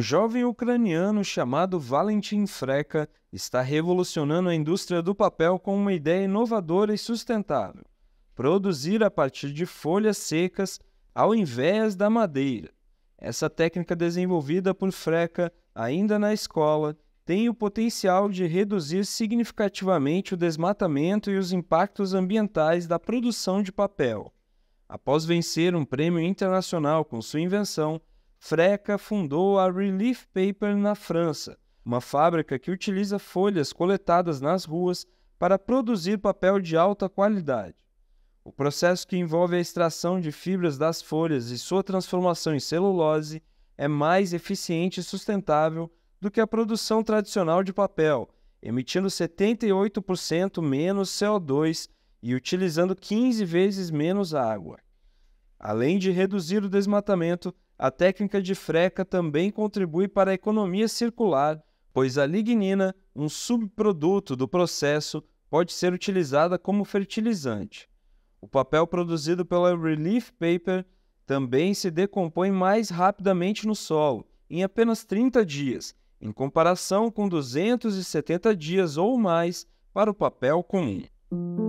Um jovem ucraniano chamado Valentin Freca está revolucionando a indústria do papel com uma ideia inovadora e sustentável: produzir a partir de folhas secas ao invés da madeira. Essa técnica desenvolvida por Freca ainda na escola tem o potencial de reduzir significativamente o desmatamento e os impactos ambientais da produção de papel. Após vencer um prêmio internacional com sua invenção, Freca fundou a Relief Paper na França, uma fábrica que utiliza folhas coletadas nas ruas para produzir papel de alta qualidade. O processo que envolve a extração de fibras das folhas e sua transformação em celulose é mais eficiente e sustentável do que a produção tradicional de papel, emitindo 78% menos CO2 e utilizando 15 vezes menos água. Além de reduzir o desmatamento, a técnica de freca também contribui para a economia circular, pois a lignina, um subproduto do processo, pode ser utilizada como fertilizante. O papel produzido pela Relief Paper também se decompõe mais rapidamente no solo, em apenas 30 dias, em comparação com 270 dias ou mais para o papel comum.